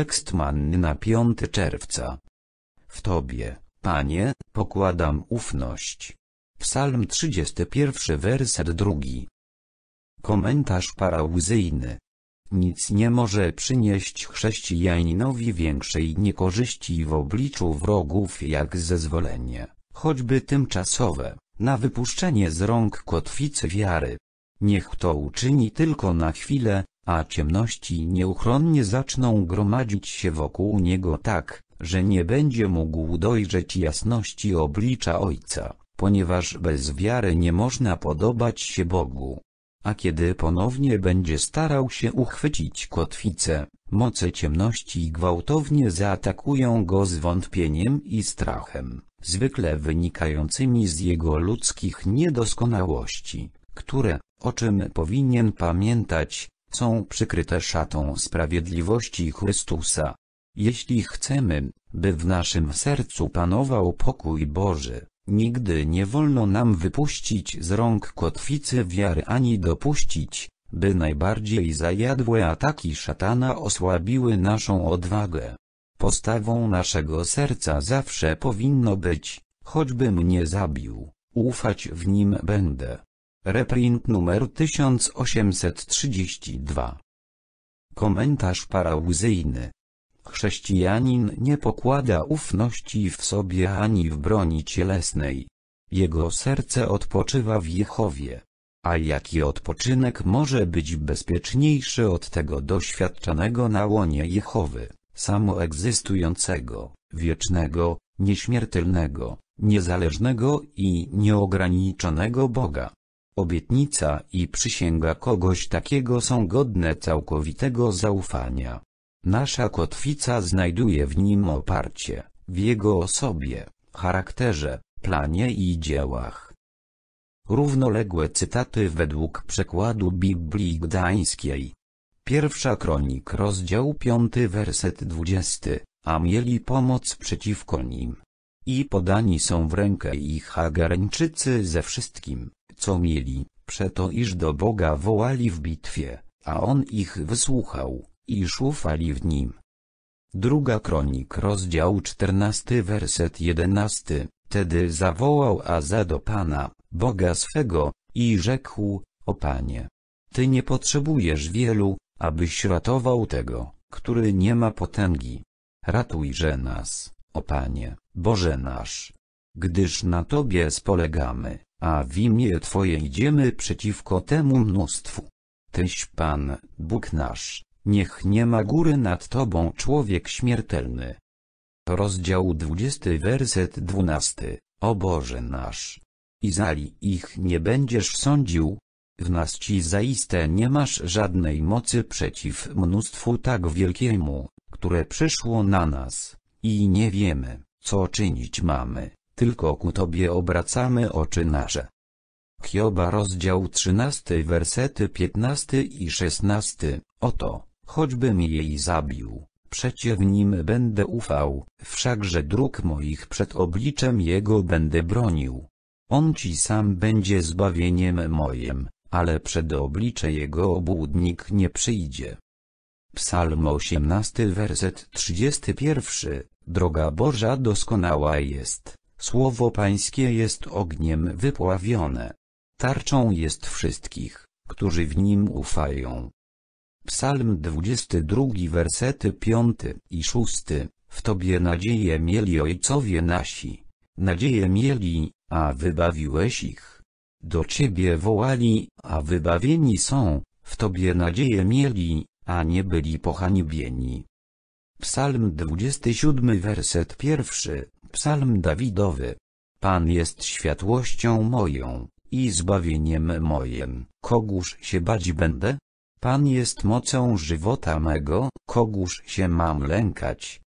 Tekst manny na 5 czerwca. W Tobie, Panie, pokładam ufność. Psalm 31 werset 2. Komentarz parałzyjny. Nic nie może przynieść chrześcijaninowi większej niekorzyści w obliczu wrogów jak zezwolenie, choćby tymczasowe, na wypuszczenie z rąk kotwicy wiary. Niech to uczyni tylko na chwilę, a ciemności nieuchronnie zaczną gromadzić się wokół niego tak, że nie będzie mógł dojrzeć jasności oblicza Ojca, ponieważ bez wiary nie można podobać się Bogu. A kiedy ponownie będzie starał się uchwycić kotwicę, moce ciemności gwałtownie zaatakują go zwątpieniem i strachem, zwykle wynikającymi z jego ludzkich niedoskonałości, które, o czym powinien pamiętać, są przykryte szatą sprawiedliwości Chrystusa. Jeśli chcemy, by w naszym sercu panował pokój Boży, nigdy nie wolno nam wypuścić z rąk kotwicy wiary ani dopuścić, by najbardziej zajadłe ataki szatana osłabiły naszą odwagę. Postawą naszego serca zawsze powinno być, choćbym nie zabił, ufać w nim będę. Reprint numer 1832. Komentarz parałzyjny. Chrześcijanin nie pokłada ufności w sobie ani w broni cielesnej. Jego serce odpoczywa w Jehowie. A jaki odpoczynek może być bezpieczniejszy od tego doświadczanego na łonie Jehowy, samoegzystującego, wiecznego, nieśmiertelnego, niezależnego i nieograniczonego Boga? Obietnica i przysięga kogoś takiego są godne całkowitego zaufania. Nasza kotwica znajduje w nim oparcie, w jego osobie, charakterze, planie i dziełach. Równoległe cytaty według przekładu Biblii Gdańskiej. Pierwsza kronik rozdział 5 werset 20, a mieli pomoc przeciwko nim. I podani są w rękę ich Hagareńczycy ze wszystkim, co mieli, przeto iż do Boga wołali w bitwie, a On ich wysłuchał, i szufali w Nim. Druga Kronik rozdział 14 werset 11 Tedy zawołał Aza do Pana, Boga swego, i rzekł, o Panie! Ty nie potrzebujesz wielu, abyś ratował tego, który nie ma potęgi. Ratujże nas, o Panie, Boże nasz! Gdyż na Tobie spolegamy a w imię Twoje idziemy przeciwko temu mnóstwu. Tyś Pan, Bóg nasz, niech nie ma góry nad Tobą człowiek śmiertelny. Rozdział 20 werset 12 O Boże nasz! Izali ich nie będziesz sądził, w nas ci zaiste nie masz żadnej mocy przeciw mnóstwu tak wielkiemu, które przyszło na nas, i nie wiemy, co czynić mamy tylko ku Tobie obracamy oczy nasze. Hioba rozdział 13 wersety 15 i 16, oto, choćbym jej zabił, przecie w nim będę ufał, wszakże dróg moich przed obliczem jego będę bronił. On ci sam będzie zbawieniem mojem, ale przed oblicze jego obłudnik nie przyjdzie. Psalm 18 werset 31 Droga Boża doskonała jest, Słowo Pańskie jest ogniem wypławione. Tarczą jest wszystkich, którzy w Nim ufają. Psalm 22 wersety 5 i 6 W Tobie nadzieję mieli ojcowie nasi. Nadzieję mieli, a wybawiłeś ich. Do Ciebie wołali, a wybawieni są, w Tobie nadzieję mieli, a nie byli pohanibieni. Psalm 27 werset pierwszy Psalm Dawidowy. Pan jest światłością moją, i zbawieniem mojem, kogóż się bać będę? Pan jest mocą żywota mego, kogóż się mam lękać?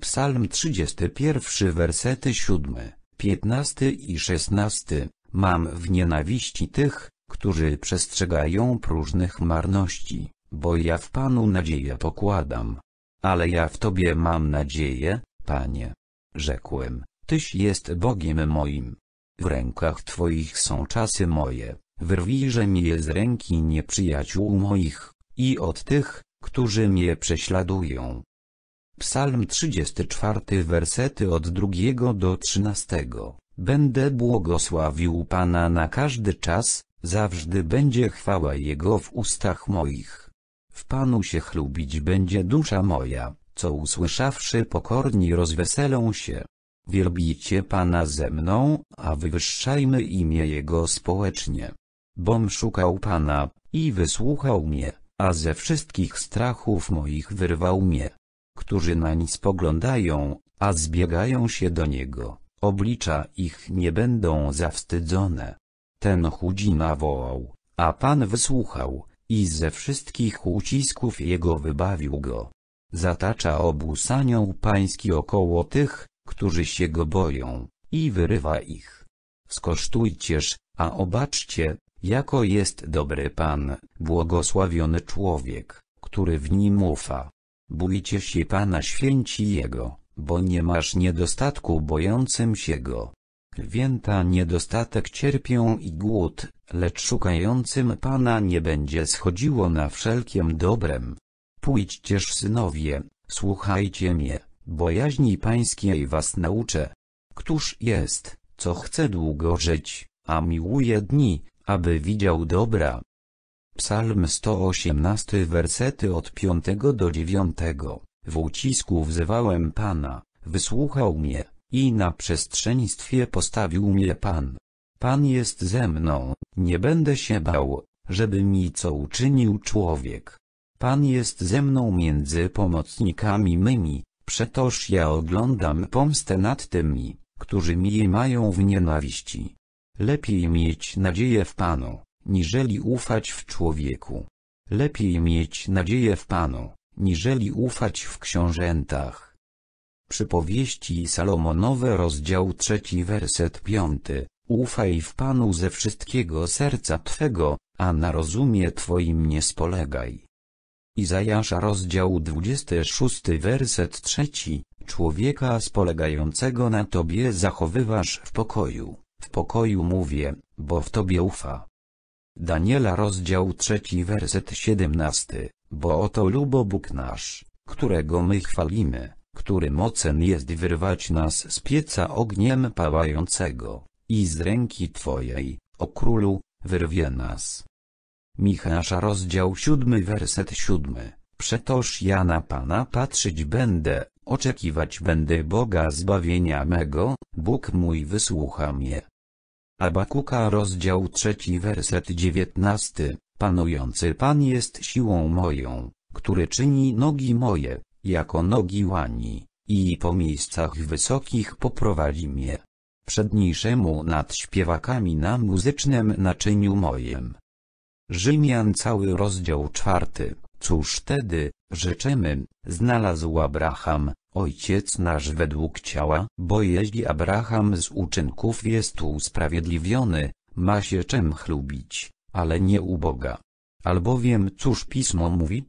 Psalm 31 wersety 7, 15 i 16. Mam w nienawiści tych, którzy przestrzegają próżnych marności, bo ja w Panu nadzieję pokładam. Ale ja w Tobie mam nadzieję, Panie. Rzekłem, Tyś jest Bogiem moim. W rękach Twoich są czasy moje, wyrwijże mi je z ręki nieprzyjaciół moich, i od tych, którzy mnie prześladują. Psalm 34 wersety od drugiego do trzynastego. Będę błogosławił Pana na każdy czas, zawsze będzie chwała Jego w ustach moich. W Panu się chlubić będzie dusza moja co usłyszawszy pokorni rozweselą się. Wielbicie Pana ze mną, a wywyższajmy imię Jego społecznie. Bom szukał Pana, i wysłuchał mnie, a ze wszystkich strachów moich wyrwał mnie. Którzy nań spoglądają, a zbiegają się do Niego, oblicza ich nie będą zawstydzone. Ten chudzina wołał, a Pan wysłuchał, i ze wszystkich ucisków Jego wybawił go. Zatacza obóz anioł pański około tych, którzy się go boją, i wyrywa ich. Skosztujcież, a obaczcie, jako jest dobry Pan, błogosławiony człowiek, który w nim ufa. Bójcie się Pana święci Jego, bo nie masz niedostatku bojącym się Go. Lwięta niedostatek cierpią i głód, lecz szukającym Pana nie będzie schodziło na wszelkim dobrem. Pójdźcież synowie, słuchajcie mnie, bojaźni pańskiej was nauczę. Któż jest, co chce długo żyć, a miłuje dni, aby widział dobra. Psalm 118 wersety od 5 do 9. W ucisku wzywałem Pana, wysłuchał mnie, i na przestrzeństwie postawił mnie Pan. Pan jest ze mną, nie będę się bał, żeby mi co uczynił człowiek. Pan jest ze mną między pomocnikami mymi, przetoż ja oglądam pomstę nad tymi, którzy mi mają w nienawiści. Lepiej mieć nadzieję w Panu, niżeli ufać w człowieku. Lepiej mieć nadzieję w Panu, niżeli ufać w książętach. Przypowieści Salomonowe rozdział trzeci werset piąty. Ufaj w Panu ze wszystkiego serca Twego, a na rozumie Twoim nie spolegaj. Izajasza rozdział 26 werset 3, człowieka spolegającego na Tobie zachowywasz w pokoju, w pokoju mówię, bo w Tobie ufa. Daniela rozdział 3 werset 17, bo oto lubo Bóg nasz, którego my chwalimy, który mocen jest wyrwać nas z pieca ogniem pałającego, i z ręki Twojej, o Królu, wyrwie nas. Michasza rozdział 7 werset 7. Przetoż ja na Pana patrzeć będę, oczekiwać będę Boga zbawienia mego, Bóg mój wysłucha mnie. Abakuka rozdział 3 werset 19. Panujący Pan jest siłą moją, który czyni nogi moje, jako nogi łani, i po miejscach wysokich poprowadzi mnie. Przedniejszemu nad śpiewakami na muzycznym naczyniu mojem. Rzymian cały rozdział czwarty. Cóż tedy, rzeczemy, znalazł Abraham, ojciec nasz według ciała, bo jeśli Abraham z uczynków jest usprawiedliwiony, ma się czem chlubić, ale nie u Boga. Albowiem cóż pismo mówi?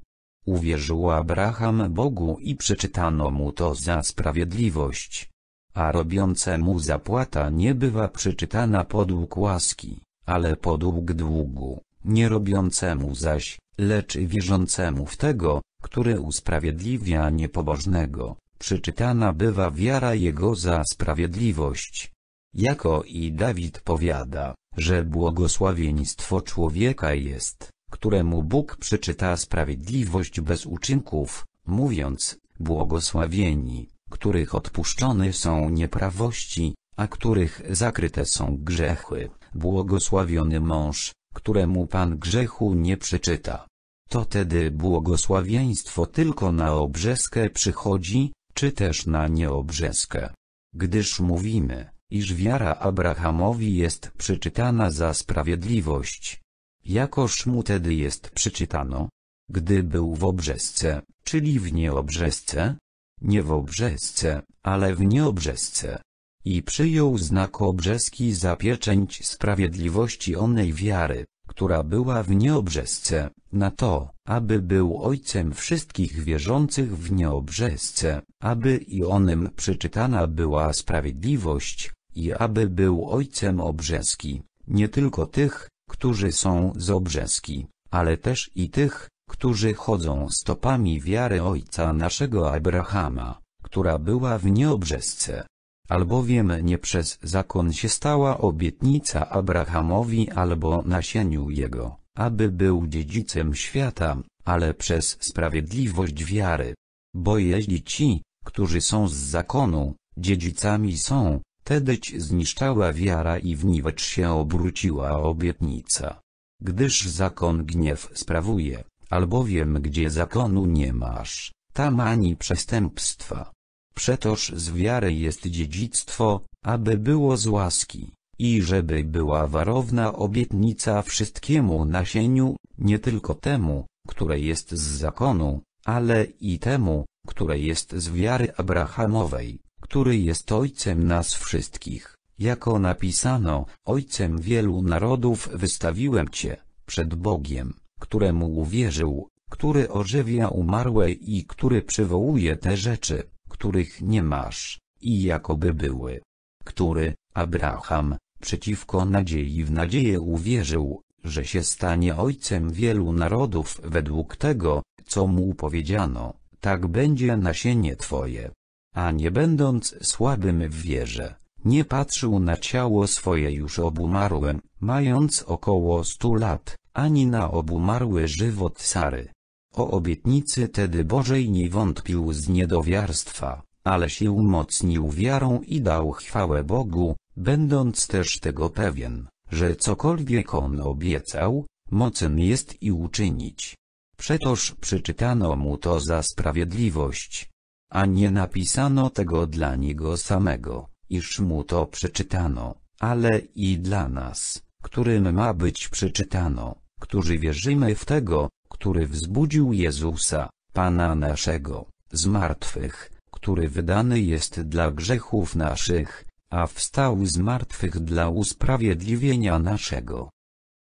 Uwierzył Abraham Bogu i przeczytano mu to za sprawiedliwość. A robiącemu zapłata nie bywa przeczytana podług łaski, ale podług długu nie robiącemu zaś, lecz wierzącemu w tego, który usprawiedliwia niepobożnego, przyczytana bywa wiara jego za sprawiedliwość. Jako i Dawid powiada, że błogosławieństwo człowieka jest, któremu Bóg przyczyta sprawiedliwość bez uczynków, mówiąc, błogosławieni, których odpuszczone są nieprawości, a których zakryte są grzechy, błogosławiony mąż, któremu pan grzechu nie przeczyta. To tedy błogosławieństwo tylko na obrzeskę przychodzi, czy też na nieobrzeskę. Gdyż mówimy, iż wiara Abrahamowi jest przyczytana za sprawiedliwość. Jakoż mu tedy jest przyczytano? Gdy był w obrzesce, czyli w nieobrzesce? Nie w obrzesce, ale w nieobrzesce i przyjął znak obrzeski za pieczęć sprawiedliwości onej wiary, która była w nieobrzesce, na to, aby był ojcem wszystkich wierzących w nieobrzesce, aby i onym przyczytana była sprawiedliwość, i aby był ojcem obrzeski, nie tylko tych, którzy są z obrzeski, ale też i tych, którzy chodzą stopami wiary ojca naszego Abrahama, która była w nieobrzesce albowiem nie przez zakon się stała obietnica Abrahamowi albo nasieniu jego, aby był dziedzicem świata, ale przez sprawiedliwość wiary. Bo jeśli ci, którzy są z zakonu, dziedzicami są, tedyć zniszczała wiara i wniwecz się obróciła obietnica. Gdyż zakon gniew sprawuje, albowiem gdzie zakonu nie masz, tam ani przestępstwa Przetoż z wiary jest dziedzictwo, aby było z łaski, i żeby była warowna obietnica wszystkiemu nasieniu, nie tylko temu, które jest z zakonu, ale i temu, które jest z wiary Abrahamowej, który jest Ojcem nas wszystkich, jako napisano, Ojcem wielu narodów wystawiłem Cię, przed Bogiem, któremu uwierzył, który ożywia umarłe i który przywołuje te rzeczy, których nie masz, i jakoby były. Który, Abraham, przeciwko nadziei w nadzieję uwierzył, że się stanie ojcem wielu narodów według tego, co mu powiedziano, tak będzie nasienie twoje. A nie będąc słabym w wierze, nie patrzył na ciało swoje już obumarłe, mając około stu lat, ani na obumarły żywot Sary. O obietnicy tedy Bożej nie wątpił z niedowiarstwa, ale się umocnił wiarą i dał chwałę Bogu, będąc też tego pewien, że cokolwiek on obiecał, mocen jest i uczynić. Przetoż przeczytano mu to za sprawiedliwość. A nie napisano tego dla niego samego, iż mu to przeczytano, ale i dla nas, którym ma być przeczytano, którzy wierzymy w tego, który wzbudził Jezusa, Pana naszego, z martwych, który wydany jest dla grzechów naszych, a wstał z martwych dla usprawiedliwienia naszego.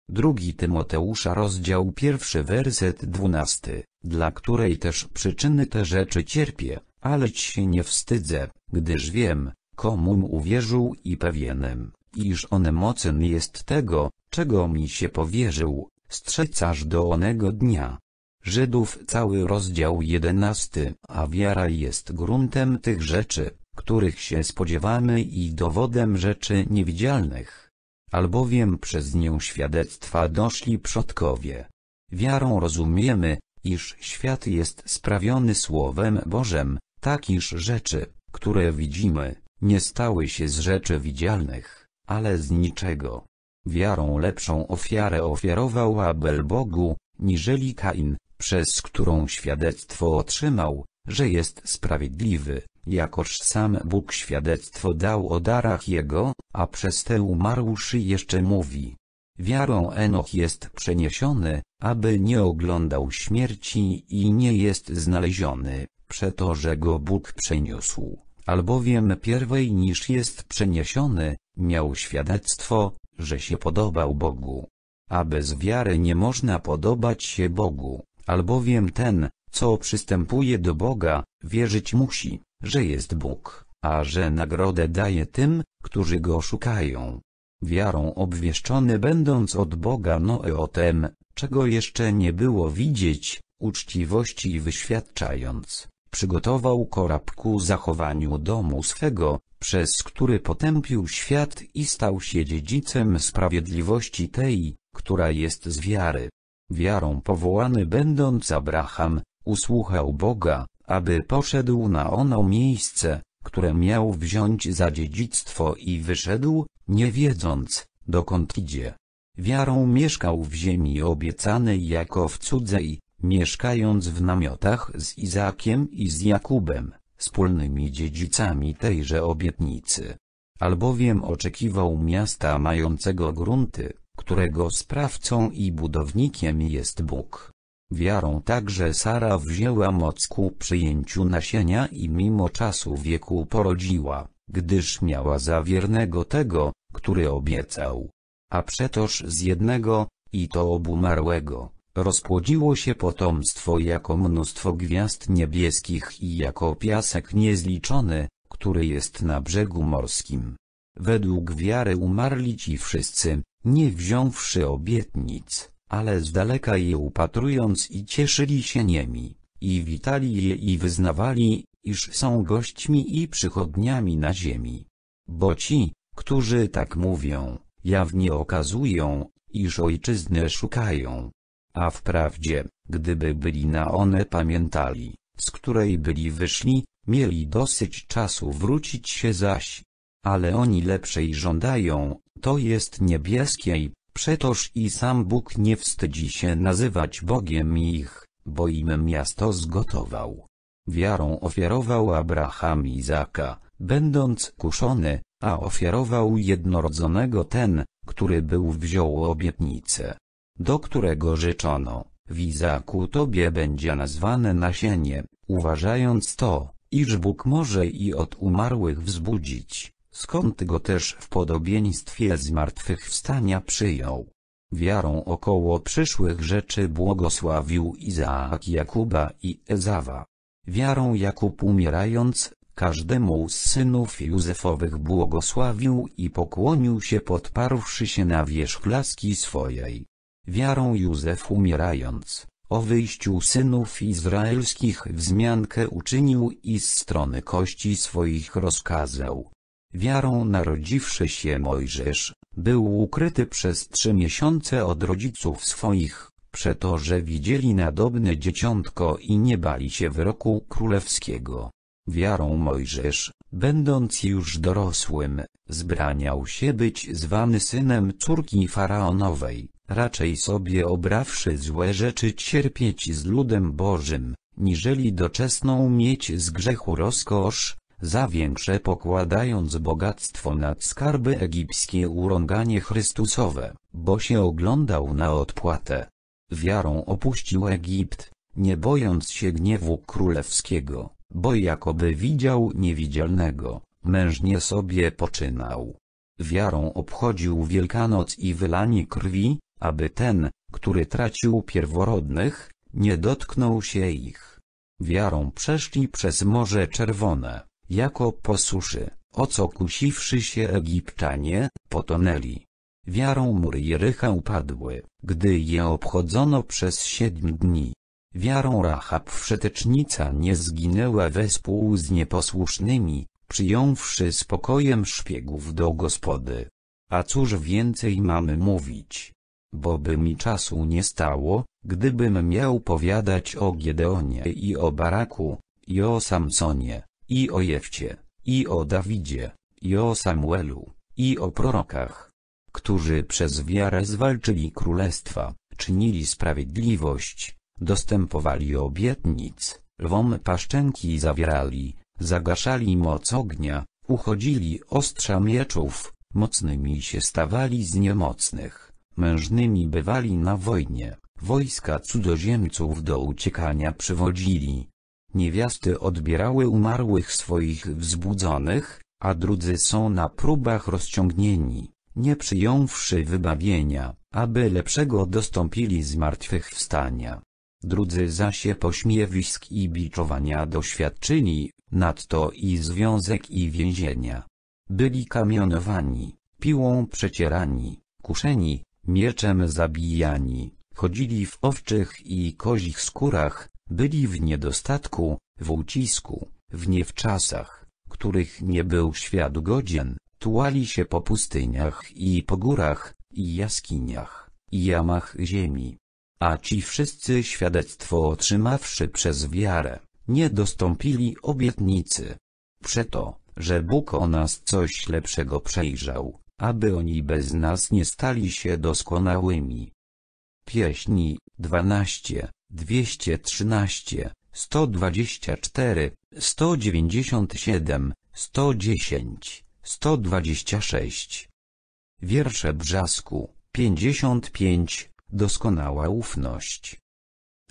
2 Tymoteusza rozdział pierwszy werset dwunasty, dla której też przyczyny te rzeczy cierpię, ci się nie wstydzę, gdyż wiem, komu uwierzył i pewienem, iż on mocen jest tego, czego mi się powierzył, Strzec aż do onego dnia. Żydów cały rozdział jedenasty, a wiara jest gruntem tych rzeczy, których się spodziewamy i dowodem rzeczy niewidzialnych. Albowiem przez nią świadectwa doszli przodkowie. Wiarą rozumiemy, iż świat jest sprawiony Słowem Bożem, tak iż rzeczy, które widzimy, nie stały się z rzeczy widzialnych, ale z niczego, Wiarą lepszą ofiarę ofiarował Abel Bogu, niżeli Kain, przez którą świadectwo otrzymał, że jest sprawiedliwy, jakoż sam Bóg świadectwo dał o darach jego, a przez te umarłszy jeszcze mówi. Wiarą Enoch jest przeniesiony, aby nie oglądał śmierci i nie jest znaleziony, przeto że go Bóg przeniósł, albowiem pierwej niż jest przeniesiony, miał świadectwo, że się podobał Bogu. A bez wiary nie można podobać się Bogu, albowiem ten, co przystępuje do Boga, wierzyć musi, że jest Bóg, a że nagrodę daje tym, którzy Go szukają. Wiarą obwieszczony będąc od Boga Noe o tym, czego jeszcze nie było widzieć, uczciwości wyświadczając, przygotował korapku zachowaniu domu swego, przez który potępił świat i stał się dziedzicem sprawiedliwości tej, która jest z wiary. Wiarą powołany będąc Abraham, usłuchał Boga, aby poszedł na ono miejsce, które miał wziąć za dziedzictwo i wyszedł, nie wiedząc, dokąd idzie. Wiarą mieszkał w ziemi obiecanej jako w cudzej, mieszkając w namiotach z Izakiem i z Jakubem wspólnymi dziedzicami tejże obietnicy. Albowiem oczekiwał miasta mającego grunty, którego sprawcą i budownikiem jest Bóg. Wiarą także Sara wzięła moc ku przyjęciu nasienia i mimo czasu wieku porodziła, gdyż miała za wiernego tego, który obiecał. A przetoż z jednego, i to obumarłego, rozpłodziło się potomstwo jako mnóstwo gwiazd niebieskich i jako piasek niezliczony, który jest na brzegu morskim. Według wiary umarli ci wszyscy, nie wziąwszy obietnic, ale z daleka je upatrując i cieszyli się niemi, i witali je i wyznawali, iż są gośćmi i przychodniami na ziemi. Bo ci, którzy tak mówią, jawnie okazują, iż ojczyznę szukają, a wprawdzie, gdyby byli na one pamiętali, z której byli wyszli, mieli dosyć czasu wrócić się zaś. Ale oni lepszej żądają, to jest niebieskiej, przetoż i sam Bóg nie wstydzi się nazywać Bogiem ich, bo im miasto zgotował. Wiarą ofiarował Abraham Izaka, będąc kuszony, a ofiarował jednorodzonego ten, który był wziął obietnicę do którego rzeczono, wizaku tobie będzie nazwane nasienie, uważając to, iż Bóg może i od umarłych wzbudzić, skąd go też w podobieństwie zmartwychwstania przyjął. Wiarą około przyszłych rzeczy błogosławił Izaak Jakuba i Ezawa. Wiarą Jakub umierając, każdemu z synów Józefowych błogosławił i pokłonił się podparwszy się na wierzch laski swojej wiarą Józef umierając, o wyjściu synów izraelskich wzmiankę uczynił i z strony kości swoich rozkazał. Wiarą narodziwszy się Mojżesz, był ukryty przez trzy miesiące od rodziców swoich, przeto że widzieli nadobne dzieciątko i nie bali się wyroku królewskiego. Wiarą Mojżesz, będąc już dorosłym, zbraniał się być zwany synem córki faraonowej, raczej sobie obrawszy złe rzeczy cierpieć z ludem Bożym, niżeli doczesną mieć z grzechu rozkosz, za większe pokładając bogactwo nad skarby egipskie urąganie Chrystusowe, bo się oglądał na odpłatę. Wiarą opuścił Egipt, nie bojąc się gniewu królewskiego bo jakoby widział niewidzialnego, mężnie sobie poczynał. Wiarą obchodził Wielkanoc i wylanie krwi, aby ten, który tracił pierworodnych, nie dotknął się ich. Wiarą przeszli przez Morze Czerwone, jako po suszy, o co kusiwszy się Egipczanie, potonęli. Wiarą mury rycha upadły, gdy je obchodzono przez siedm dni. Wiarą Rahab wszetecznica nie zginęła wespół z nieposłusznymi, przyjąwszy spokojem szpiegów do gospody. A cóż więcej mamy mówić? Bo by mi czasu nie stało, gdybym miał powiadać o Gedeonie i o Baraku, i o Samsonie, i o Jewcie, i o Dawidzie, i o Samuelu, i o prorokach, którzy przez wiarę zwalczyli królestwa, czynili sprawiedliwość, Dostępowali obietnic, lwom paszczenki zawierali, zagaszali moc ognia, uchodzili ostrza mieczów, mocnymi się stawali z niemocnych, mężnymi bywali na wojnie, wojska cudzoziemców do uciekania przywodzili. Niewiasty odbierały umarłych swoich wzbudzonych, a drudzy są na próbach rozciągnieni, nie przyjąwszy wybawienia, aby lepszego dostąpili zmartwychwstania drudzy zaś je pośmiewisk i biczowania doświadczyli, nadto i związek i więzienia. Byli kamionowani, piłą przecierani, kuszeni, mieczem zabijani, chodzili w owczych i kozich skórach, byli w niedostatku, w ucisku, w niewczasach, których nie był świat godzien, tułali się po pustyniach i po górach, i jaskiniach, i jamach ziemi a ci wszyscy świadectwo otrzymawszy przez wiarę, nie dostąpili obietnicy. Przeto, że Bóg o nas coś lepszego przejrzał, aby oni bez nas nie stali się doskonałymi. Pieśni 12, 213, 124, 197, 110, 126. Wiersze Brzasku, 55, doskonała ufność.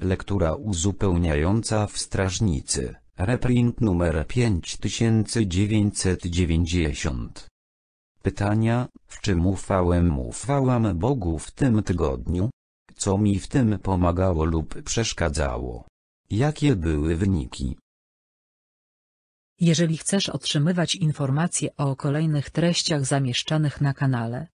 Lektura uzupełniająca w strażnicy, reprint numer 5990. Pytania, w czym ufałem ufałam Bogu w tym tygodniu? Co mi w tym pomagało lub przeszkadzało? Jakie były wyniki? Jeżeli chcesz otrzymywać informacje o kolejnych treściach zamieszczanych na kanale,